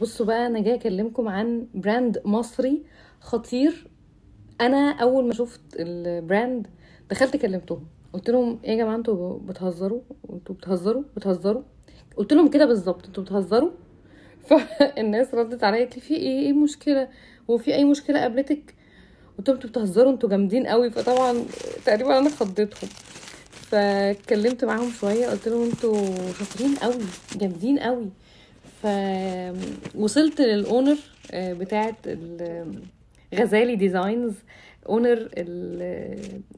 بصوا بقى انا جايه اكلمكم عن براند مصري خطير انا اول ما شفت البراند دخلت كلمتهم قلت لهم إيه يا جماعه انتوا بتهزروا انتوا بتهزروا بتهزروا قلت لهم كده بالظبط انتوا بتهزروا فالناس ردت عليا قالت في ايه ايه مشكله وفي اي مشكله قابلتك قلت لهم انتوا بتهزروا انتوا جامدين قوي فطبعا تقريبا انا خضيتهم فاتكلمت معاهم شويه قلت لهم انتوا شاطرين قوي جامدين قوي فوصلت للاونر آه، بتاعه غزالي ديزاينز اونر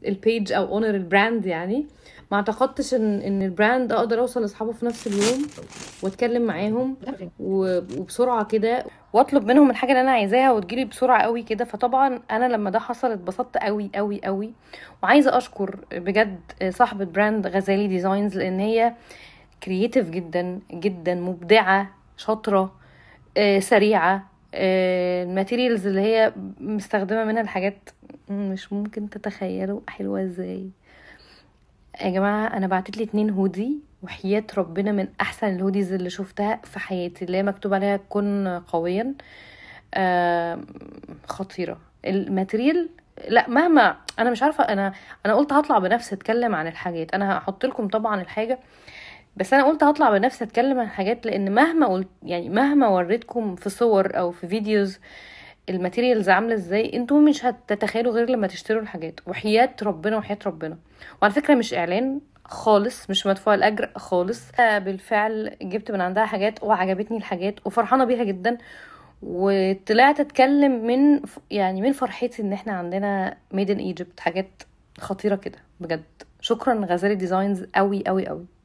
البيج او اونر البراند يعني ما اعتقدتش ان ان البراند اقدر اوصل لاصحابه في نفس اليوم واتكلم معاهم وبسرعه كده واطلب منهم الحاجه اللي انا عايزاها وتجيلي بسرعه قوي كده فطبعا انا لما ده حصل اتبسطت قوي قوي قوي وعايزه اشكر بجد صاحبه براند غزالي ديزاينز لان هي كرييتيف جدا جدا مبدعه شاطره آه، سريعه الماتيريالز آه، اللي هي مستخدمه منها الحاجات مش ممكن تتخيلوا حلوه ازاي يا جماعه انا بعتت لي اتنين هودي وحياه ربنا من احسن الهوديز اللي شفتها في حياتي اللي هي مكتوب عليها كن قويا آه، خطيره الماتيريال لا مهما انا مش عارفه انا انا قلت هطلع بنفسي اتكلم عن الحاجات انا هحط لكم طبعا الحاجه آه بس انا قلت هطلع بنفسي اتكلم عن حاجات لان مهما قلت يعني مهما وريتكم في صور او في فيديوز الماتيريالز عامله ازاي انتوا مش هتتخيلوا غير لما تشتروا الحاجات وحياه ربنا وحياه ربنا وعلى فكره مش اعلان خالص مش مدفوع الاجر خالص بالفعل جبت من عندها حاجات وعجبتني الحاجات وفرحانه بيها جدا وطلعت اتكلم من يعني من فرحتي ان احنا عندنا ميد ان ايجيبت حاجات خطيره كده بجد شكرا غزالي ديزاينز قوي قوي قوي